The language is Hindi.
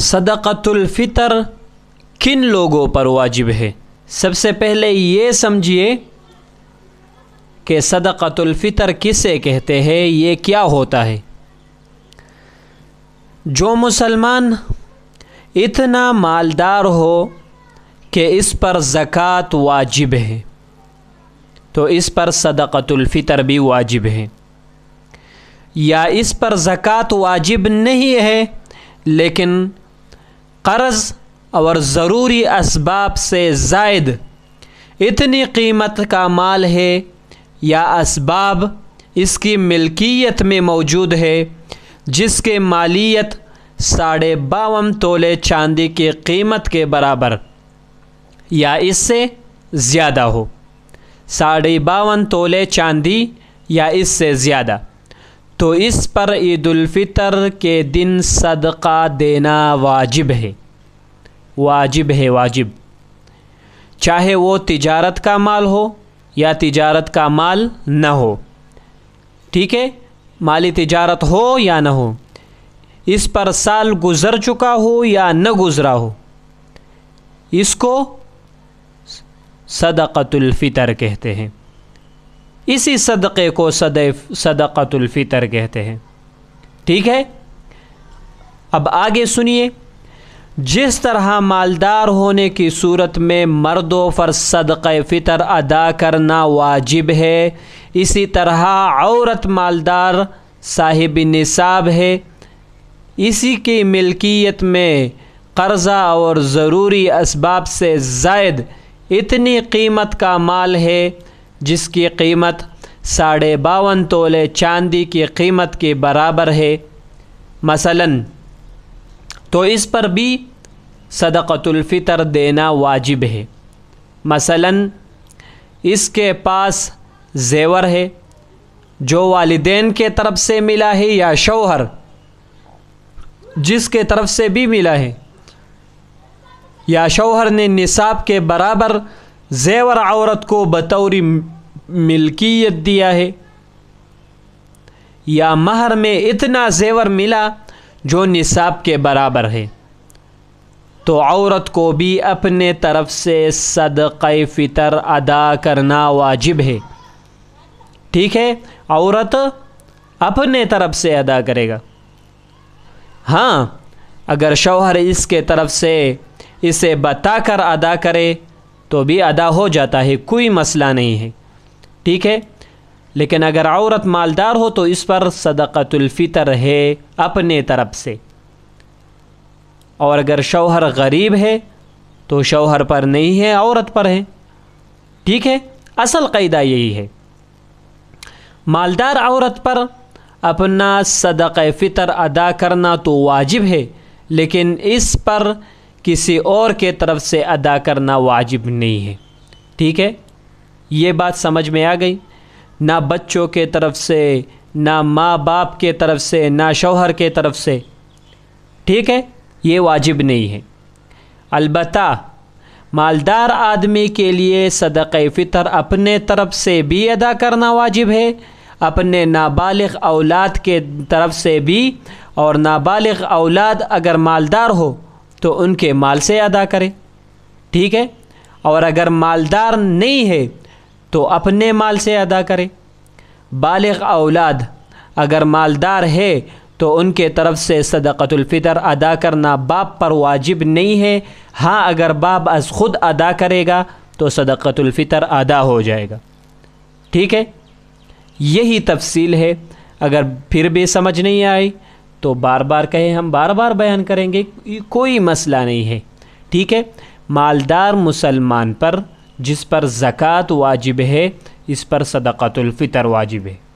सदक़तुलफ़ितर किन लोगों पर वाजिब है सबसे पहले ये समझिए कि सदक़तुलफ़ितर किसे कहते हैं ये क्या होता है जो मुसलमान इतना मालदार हो कि इस पर ज़क़़त वाजिब है तो इस पर सदक़तुलफ़ितर भी वाजिब है या इस पर ज़क़़त वाजिब नहीं है लेकिन कर्ज़ और ज़रूरी इसबाब से जायद इतनी कीमत का माल है या इसबाब इसकी मिल्कियत में मौजूद है जिसके मालियत साढ़े बावन तोले चांदी की कीमत के बराबर या इससे ज़्यादा हो साढ़े बावन तोले चांदी या इससे ज़्यादा तो इस पर ईदालफ़ितर के दिन सदका देना वाजिब है वाजिब है वाजिब चाहे वो तिजारत का माल हो या तिजारत का माल न हो ठीक है माली तिजारत हो या न हो इस पर साल गुज़र चुका हो या न गुज़रा हो इसको सदक़तुल्फ़ितर कहते हैं इसी सदक़े को सद सदक़तुलफ़ितर कहते हैं ठीक है अब आगे सुनिए जिस तरह मालदार होने की सूरत में मर्दों पर सदक़ फ़ितर अदा करना वाजिब है इसी तरह औरत मालदार साहिब निसाब है इसी की मिल्कियत में कर्ज़ा और ज़रूरी इसबाब से जायद इतनी कीमत का माल है जिसकी कीमत साढ़े बावन तोले चांदी की कीमत के बराबर है मसलन तो इस पर भी सदक़तुल्फ़ितर देना वाजिब है मसलन इसके पास जेवर है जो वालदेन के तरफ से मिला है या शौहर जिसके तरफ से भी मिला है या शौहर ने निसाब के बराबर जेवर औरत को बतौरी मिल्कियत दिया है या महर में इतना जेवर मिला जो निसाब के बराबर है तो औरत को भी अपने तरफ से सदक़ फ़ितर अदा करना वाजिब है ठीक है औरत अपने तरफ से अदा करेगा हाँ अगर शौहर इसके तरफ से इसे बताकर अदा करे तो भी अदा हो जाता है कोई मसला नहीं है ठीक है लेकिन अगर औरत मालदार हो तो इस पर सदक़तुल्फ़ितर है अपने तरफ से और अगर शौहर गरीब है तो शौहर पर नहीं है औरत पर है ठीक है असल कायदा यही है मालदार औरत पर अपना सदक़ फ़ितर अदा करना तो वाजिब है लेकिन इस पर किसी और के तरफ से अदा करना वाजिब नहीं है ठीक है ये बात समझ में आ गई ना बच्चों के तरफ से ना माँ बाप के तरफ से ना शौहर के तरफ से ठीक है ये वाजिब नहीं है अलबत् मालदार आदमी के लिए सदक़ फ़ितर अपने तरफ से भी अदा करना वाजिब है अपने नाबालिग औलाद के तरफ से भी और नाबालिग औलाद अगर मालदार हो तो उनके माल से अदा करें ठीक है और अगर मालदार नहीं है तो अपने माल से अदा करें बालग औलाद अगर मालदार है तो उनके तरफ से सदक़तुल्फ़ितर अदा करना बाप पर वाजिब नहीं है हाँ अगर बाप अज ख़ुद अदा करेगा तो सदक़तुल्फ़ितर अदा हो जाएगा ठीक है यही तफसील है अगर फिर भी समझ नहीं आई तो बार बार कहें हम बार बार बयान करेंगे कोई मसला नहीं है ठीक है मालदार मुसलमान पर जिस पर ज़क़़त वाजिब है इस पर वाजिब है